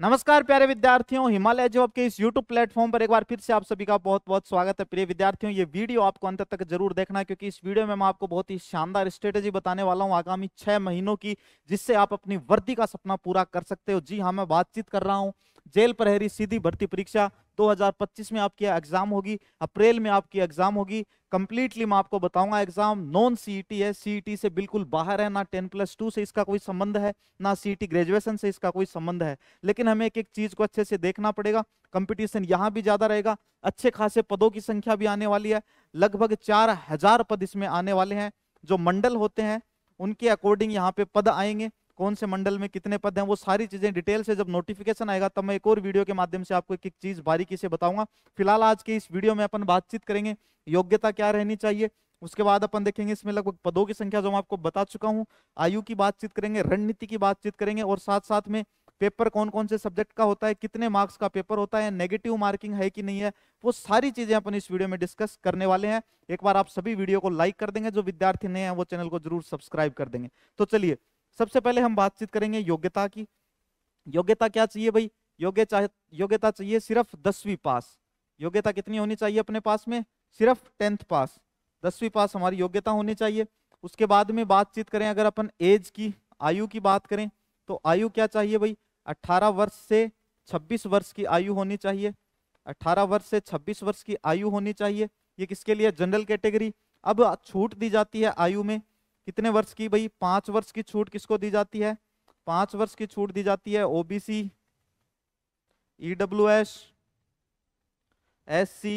नमस्कार प्यारे विद्यार्थियों हिमालय जॉब के इस YouTube प्लेटफॉर्म पर एक बार फिर से आप सभी का बहुत बहुत स्वागत है प्रिय विद्यार्थियों ये वीडियो आपको अंत तक जरूर देखना क्योंकि इस वीडियो में मैं आपको बहुत ही शानदार स्ट्रेटेजी बताने वाला हूँ आगामी छह महीनों की जिससे आप अपनी वर्दी का सपना पूरा कर सकते हो जी हाँ मैं बातचीत कर रहा हूँ जेल प्रहरी सीधी भर्ती परीक्षा 2025 में आपकी एग्जाम होगी अप्रैल में आपकी एग्जाम होगी कंप्लीटली मैं आपको बताऊंगा एग्जाम नॉन सीईटी e है सीईटी e से बिल्कुल बाहर है ना टेन प्लस टू से इसका कोई संबंध है ना सीईटी e ग्रेजुएशन से इसका कोई संबंध है लेकिन हमें एक एक चीज को अच्छे से देखना पड़ेगा कंपटीशन यहाँ भी ज्यादा रहेगा अच्छे खासे पदों की संख्या भी आने वाली है लगभग चार हजार पद इसमें आने वाले हैं जो मंडल होते हैं उनके अकॉर्डिंग यहाँ पे पद आएंगे कौन से मंडल में कितने पद हैं वो सारी चीजें डिटेल से जब नोटिफिकेशन आएगा तब मैं एक और वीडियो के माध्यम से आपको एक एक चीज बारीकी से बताऊंगा फिलहाल आज के इस वीडियो में अपन बातचीत करेंगे योग्यता क्या रहनी चाहिए उसके बाद अपन देखेंगे इसमें लगभग पदों की संख्या जो मैं आपको बता चुका हूँ आयु की बातचीत करेंगे रणनीति की बातचीत करेंगे और साथ साथ में पेपर कौन कौन से सब्जेक्ट का होता है कितने मार्क्स का पेपर होता है नेगेटिव मार्किंग है कि नहीं है वो सारी चीजें अपन इस वीडियो में डिस्कस करने वाले हैं एक बार आप सभी वीडियो को लाइक कर देंगे जो विद्यार्थी नए हैं वो चैनल को जरूर सब्सक्राइब कर देंगे तो चलिए सबसे पहले हम बातचीत करेंगे योग्यता की योग्यता क्या चाहिए भाई योग्य योग्यता चाहिए सिर्फ दसवीं पास योग्यता कितनी होनी चाहिए अपने पास में सिर्फ टेंथ पास दसवीं पास हमारी योग्यता होनी चाहिए उसके बाद में बातचीत करें अगर अपन एज की आयु की बात करें तो आयु क्या चाहिए भाई 18 वर्ष से 26 वर्ष की आयु होनी चाहिए 18 वर्ष से 26 वर्ष की आयु होनी चाहिए ये किसके लिए जनरल कैटेगरी अब छूट दी जाती है आयु में कितने वर्ष की भाई पांच वर्ष की छूट किसको दी जाती है पांच वर्ष की छूट दी जाती है OBC EWS SC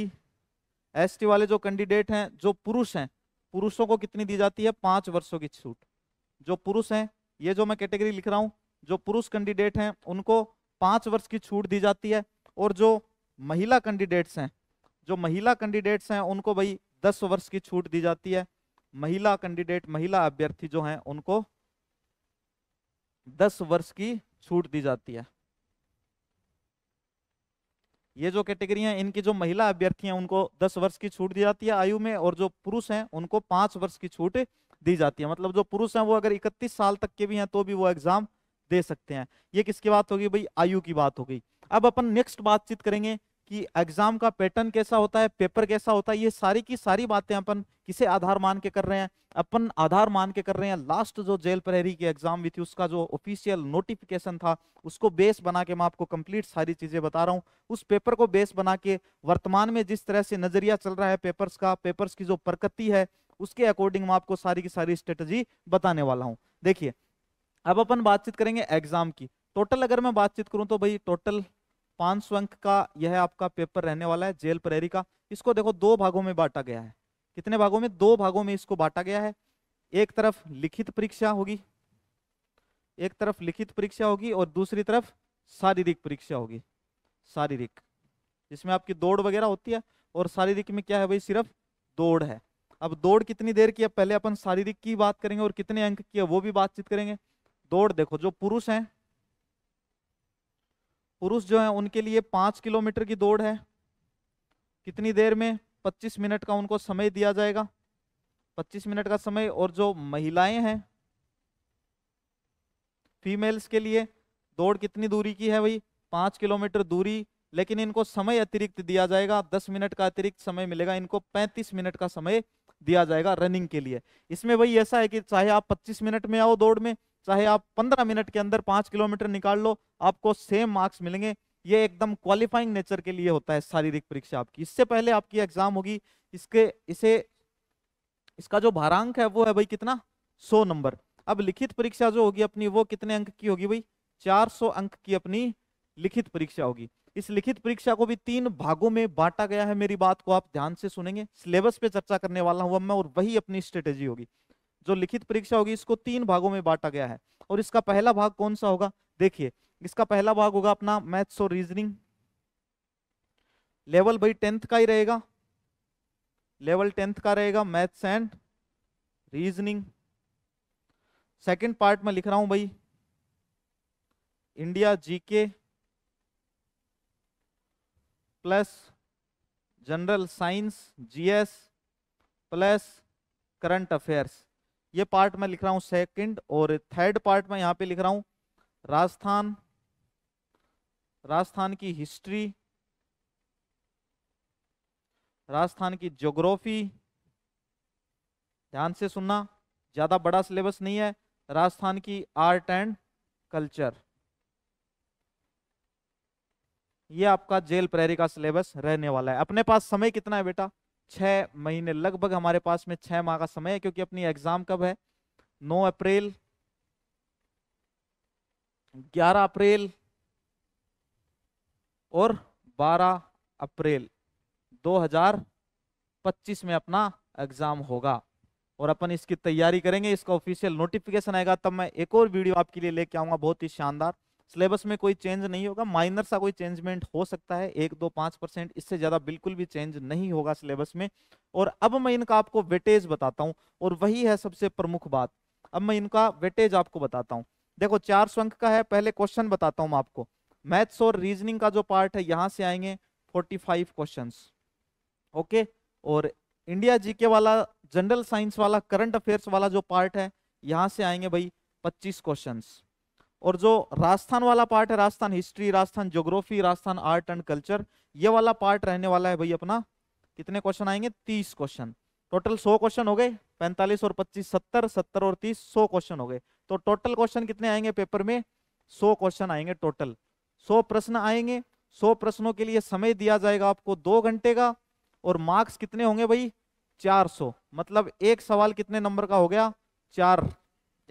ST वाले जो कैंडिडेट हैं जो पुरुष हैं पुरुषों को कितनी दी जाती है पांच वर्षों की छूट जो पुरुष हैं ये जो मैं कैटेगरी लिख रहा हूं जो पुरुष कैंडिडेट हैं उनको पांच वर्ष की छूट दी जाती है और जो महिला कैंडिडेट्स हैं जो महिला कैंडिडेट्स हैं उनको भाई दस वर्ष की छूट दी जाती है महिला कैंडिडेट महिला अभ्यर्थी जो हैं उनको दस वर्ष की छूट दी जाती है ये जो कैटेगरी है इनकी जो महिला अभ्यर्थी हैं उनको दस वर्ष की छूट दी जाती है आयु में और जो पुरुष हैं उनको पांच वर्ष की छूट दी जाती है मतलब जो पुरुष हैं वो अगर इकतीस साल तक के भी हैं तो भी वो एग्जाम दे सकते हैं ये किसकी बात होगी भाई आयु की बात होगी अब अपन नेक्स्ट बातचीत करेंगे कि एग्जाम का पैटर्न कैसा होता है पेपर कैसा होता है ये सारी की सारी बातें अपन किसे आधार मान के कर रहे हैं अपन आधार मान के कर रहे हैं लास्ट जो जेल प्रहरी की एग्जाम भी थी उसका जो ऑफिशियल नोटिफिकेशन था उसको बेस बना के मैं आपको कंप्लीट सारी चीजें बता रहा हूँ उस पेपर को बेस बना के वर्तमान में जिस तरह से नजरिया चल रहा है पेपर्स का पेपर्स की जो प्रकृति है उसके अकॉर्डिंग मैं आपको सारी की सारी स्ट्रेटेजी बताने वाला हूँ देखिए अब अपन बातचीत करेंगे एग्जाम की टोटल अगर मैं बातचीत करूं तो भाई टोटल पांच सौ अंक का यह आपका पेपर रहने वाला है जेल प्रेरी का इसको देखो दो भागों में बांटा गया है कितने भागों में दो भागों में इसको बांटा गया है एक तरफ लिखित परीक्षा होगी एक तरफ लिखित परीक्षा होगी और दूसरी तरफ शारीरिक परीक्षा होगी शारीरिक इसमें आपकी दौड़ वगैरह होती है और शारीरिक में क्या है भाई सिर्फ दौड़ है अब दौड़ कितनी देर की है पहले अपन शारीरिक की बात करेंगे और कितने अंक की है वो भी बातचीत करेंगे दौड़ देखो जो पुरुष हैं पुरुष जो है उनके लिए पांच किलोमीटर की दौड़ है कितनी देर में पच्चीस मिनट का उनको समय दिया जाएगा पच्चीस मिनट का समय और जो महिलाएं हैं फीमेल्स के लिए दौड़ कितनी दूरी की है भाई पांच किलोमीटर दूरी लेकिन इनको समय अतिरिक्त दिया जाएगा दस मिनट का अतिरिक्त समय मिलेगा इनको पैंतीस मिनट का समय दिया जाएगा रनिंग के लिए इसमें भाई ऐसा है कि चाहे आप पच्चीस मिनट में आओ दौड़ में चाहे आप पंद्रह मिनट के अंदर पांच किलोमीटर निकाल लो आपको सेम मार्क्स मिलेंगे ये एकदम क्वालिफाइंग नेचर के लिए होता है शारीरिक परीक्षा आपकी इससे पहले आपकी एग्जाम होगी इसके इसे इसका जो भारांक है वो है भाई कितना सौ नंबर अब लिखित परीक्षा जो होगी अपनी वो कितने अंक की होगी भाई सौ अंक की अपनी लिखित परीक्षा होगी इस लिखित परीक्षा को भी तीन भागों में बांटा गया है मेरी बात को आप ध्यान से सुनेंगे सिलेबस पे चर्चा करने वाला हूं मैं और वही अपनी स्ट्रेटेजी होगी जो लिखित परीक्षा होगी इसको तीन भागों में बांटा गया है और इसका पहला भाग कौन सा होगा देखिए इसका पहला भाग होगा अपना मैथ्स और रीजनिंग लेवल भाई टेंथ का ही रहेगा लेवल टेंथ का रहेगा maths and reasoning second part में लिख रहा हूं भाई India GK plus general science GS plus current affairs ये पार्ट मैं लिख रहा हूं सेकंड और थर्ड पार्ट में यहाँ पे लिख रहा हूं राजस्थान राजस्थान की हिस्ट्री राजस्थान की ज्योग्राफी ध्यान से सुनना ज़्यादा बड़ा सिलेबस नहीं है राजस्थान की आर्ट एंड कल्चर ये आपका जेल प्रेरी का सिलेबस रहने वाला है अपने पास समय कितना है बेटा छः महीने लगभग हमारे पास में छः माह का समय है क्योंकि अपनी एग्जाम कब है नौ अप्रैल ग्यारह अप्रैल और बारह अप्रैल 2025 में अपना एग्जाम होगा और अपन इसकी तैयारी करेंगे इसका ऑफिशियल नोटिफिकेशन आएगा तब मैं एक और वीडियो आपके लिए लेके आऊंगा बहुत ही शानदार सिलेबस में कोई चेंज नहीं होगा माइनर सा कोई चेंजमेंट हो सकता है एक दो पाँच परसेंट इससे ज़्यादा बिल्कुल भी चेंज नहीं होगा सिलेबस में और अब मैं इनका आपको वेटेज बताता हूँ और वही है सबसे प्रमुख बात अब मैं इनका वेटेज आपको बताता हूँ देखो चार सौ अंक का है पहले क्वेश्चन बताता हूँ आपको मैथ्स और रीजनिंग का जो पार्ट है यहाँ से आएंगे फोर्टी फाइव क्वेश्चन ओके और इंडिया जीके वाला जनरल साइंस वाला करंट अफेयर्स वाला जो पार्ट है यहाँ से आएंगे भाई पच्चीस क्वेश्चन और जो राजस्थान वाला पार्ट है Rajasthan history Rajasthan geography Rajasthan art and culture ये वाला पार्ट रहने वाला है भाई अपना कितने क्वेश्चन आएंगे तीस क्वेश्चन टोटल सौ क्वेश्चन हो गए पैंतालीस और पच्चीस सत्तर सत्तर और तीस सौ क्वेश्चन हो गए तो टोटल क्वेश्चन कितने आएंगे पेपर में सौ क्वेश्चन आएंगे टोटल सौ प्रश्न आएंगे सौ प्रश्नों के लिए समय दिया जाएगा आपको दो घंटे का और मार्क्स कितने होंगे भाई सौ मतलब एक सवाल कितने नंबर का हो गया चार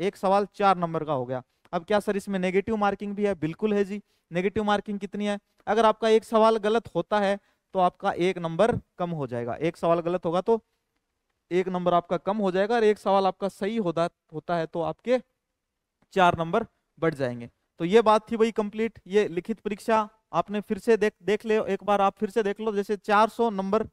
एक सवाल चार नंबर का हो गया अब क्या सर इसमें नेगेटिव मार्किंग भी है बिल्कुल है जी नेगेटिव मार्किंग कितनी है अगर आपका एक सवाल गलत होता है तो आपका एक नंबर कम हो जाएगा एक सवाल गलत होगा तो एक नंबर आपका कम हो जाएगा और एक सवाल आपका सही होता होता है तो आपके चार नंबर बढ़ जाएंगे तो ये बात थी वही कंप्लीट ये लिखित परीक्षा आपने फिर से देख देख ले एक बार आप फिर से देख लो जैसे 400 नंबर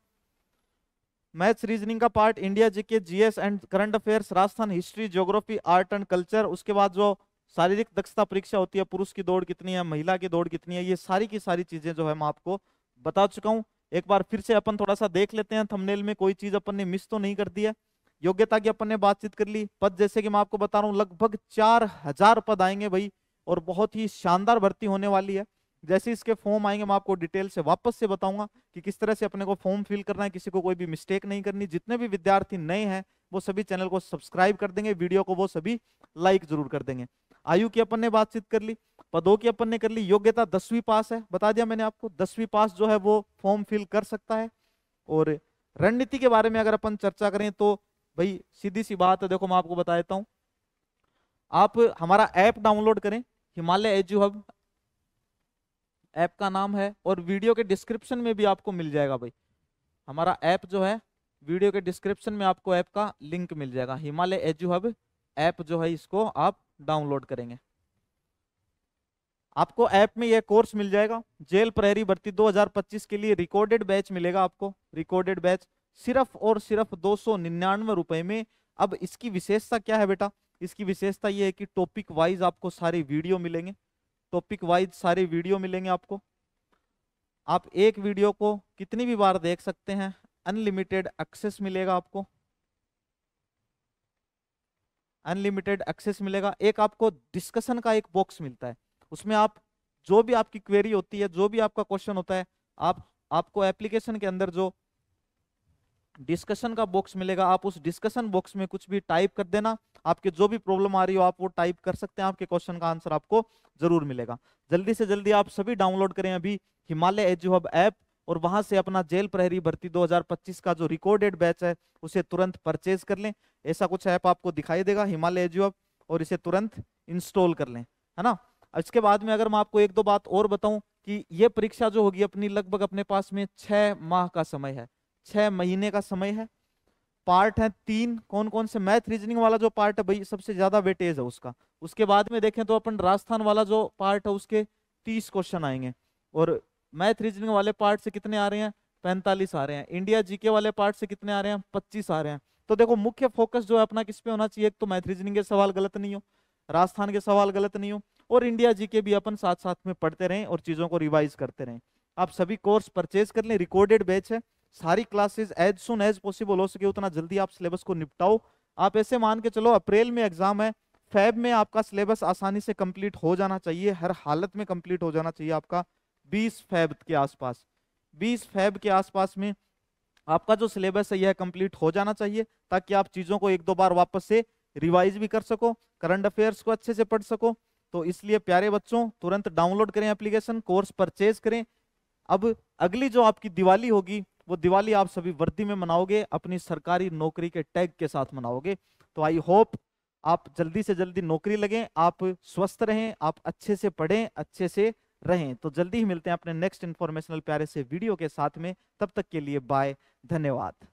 मैथ्स रीजनिंग का part India GK GS and current affairs Rajasthan history geography art and culture उसके बाद जो शारीरिक दक्षता परीक्षा होती है पुरुष की दौड़ कितनी है महिला की दौड़ कितनी है ये सारी की सारी चीजें जो है मैं आपको बता चुका हूँ एक बार फिर से अपन थोड़ा सा देख लेते हैं थमनेल में कोई चीज अपन ने मिस तो नहीं कर दी है योग्यता की अपन ने बातचीत कर ली पद जैसे कि मैं आपको बता रहा हूँ लगभग चार हजार पद आएंगे भाई और बहुत ही शानदार भर्ती होने वाली है जैसे इसके फॉर्म आएंगे मैं आपको डिटेल से वापस से बताऊंगा कि किस तरह से अपने को फॉर्म फिल करना है किसी को कोई भी मिस्टेक नहीं करनी जितने भी विद्यार्थी नए हैं वो सभी चैनल को सब्सक्राइब कर देंगे वीडियो को वो सभी लाइक जरूर कर देंगे आयु की अपन ने बातचीत कर ली पदों की अपन ने कर ली योग्यता दसवीं पास है बता दिया मैंने आपको दसवीं पास जो है वो फॉर्म फिल कर सकता है और रणनीति के बारे में अगर अपन चर्चा करें तो भाई सीधी सी बात है देखो मैं आपको बता देता हूँ आप हमारा ऐप डाउनलोड करें हिमालय एजू हब ऐप का नाम है और वीडियो के डिस्क्रिप्शन में भी आपको मिल जाएगा भाई हमारा ऐप जो है वीडियो के डिस्क्रिप्शन में आपको ऐप का लिंक मिल जाएगा हिमालय एजू हब ऐप जो है इसको आप डाउनलोड करेंगे आपको ऐप में यह कोर्स मिल जाएगा जेल प्रहरी भर्ती 2025 के लिए रिकॉर्डेड बैच मिलेगा आपको रिकॉर्डेड बैच सिर्फ और सिर्फ दो सौ निन्यानवे रुपए में अब इसकी विशेषता क्या है बेटा इसकी विशेषता यह है कि टॉपिक वाइज आपको सारे वीडियो मिलेंगे टॉपिक वाइज सारे वीडियो मिलेंगे आपको आप एक वीडियो को कितनी भी बार देख सकते हैं अनलिमिटेड एक्सेस मिलेगा आपको अनलिमिटेड एक्सेस मिलेगा एक आपको डिस्कशन का एक बॉक्स मिलता है उसमें आप जो भी आपकी क्वेरी होती है जो भी आपका क्वेश्चन होता है आप आपको एप्लीकेशन के अंदर जो डिस्कशन का बॉक्स मिलेगा आप उस डिस्कशन बॉक्स में कुछ भी टाइप कर देना आपके जो भी प्रॉब्लम आ रही हो आप वो टाइप कर सकते हैं आपके क्वेश्चन का आंसर आपको जरूर मिलेगा जल्दी से जल्दी आप सभी डाउनलोड करें अभी हिमालय एजुहब ऐप और वहां से अपना जेल प्रहरी भर्ती 2025 का जो रिकॉर्डेड बैच है उसे तुरंत परचेज कर लें ऐसा कुछ ऐप आपको दिखाई देगा हिमालय जो और इसे तुरंत इंस्टॉल कर लें है ना इसके बाद में अगर मैं आपको एक दो बात और बताऊं कि ये परीक्षा जो होगी अपनी लगभग अपने पास में छः माह का समय है छः महीने का समय है पार्ट है तीन कौन कौन से मैथ रीजनिंग वाला जो पार्ट है भाई सबसे ज्यादा वेटेज है उसका उसके बाद में देखें तो अपन राजस्थान वाला जो पार्ट है उसके तीस क्वेश्चन आएंगे और मैथ रीजनिंग वाले पार्ट से कितने आ रहे हैं पैंतालीस आ रहे हैं इंडिया जीके वाले पार्ट से कितने आ रहे हैं पच्चीस आ रहे हैं तो देखो मुख्य फोकस जो है अपना किस पे होना चाहिए तो मैथ रीजनिंग के सवाल गलत नहीं हो राजस्थान के सवाल गलत नहीं हो और इंडिया जी के भी अपन साथ साथ में पढ़ते रहें और चीज़ों को रिवाइज करते रहें आप सभी कोर्स परचेज कर लें रिकॉर्डेड बैच है सारी classes as soon as possible हो सके उतना जल्दी आप सिलेबस को निपटाओ आप ऐसे मान के चलो अप्रैल में एग्जाम है फैब में आपका सिलेबस आसानी से कंप्लीट हो जाना चाहिए हर हालत में कंप्लीट हो जाना चाहिए आपका बीस फेब के आसपास बीस फेब के आसपास में आपका जो सिलेबस है यह कंप्लीट हो जाना चाहिए ताकि आप चीज़ों को एक दो बार वापस से रिवाइज भी कर सको करंट अफेयर्स को अच्छे से पढ़ सको तो इसलिए प्यारे बच्चों तुरंत डाउनलोड करें एप्लीकेशन कोर्स परचेज करें अब अगली जो आपकी दिवाली होगी वो दिवाली आप सभी वर्दी में मनाओगे अपनी सरकारी नौकरी के टैग के साथ मनाओगे तो आई होप आप जल्दी से जल्दी नौकरी लगें आप स्वस्थ रहें आप अच्छे से पढ़ें अच्छे से रहें तो जल्दी ही मिलते हैं अपने नेक्स्ट इन्फॉर्मेशनल प्यारे से वीडियो के साथ में तब तक के लिए बाय धन्यवाद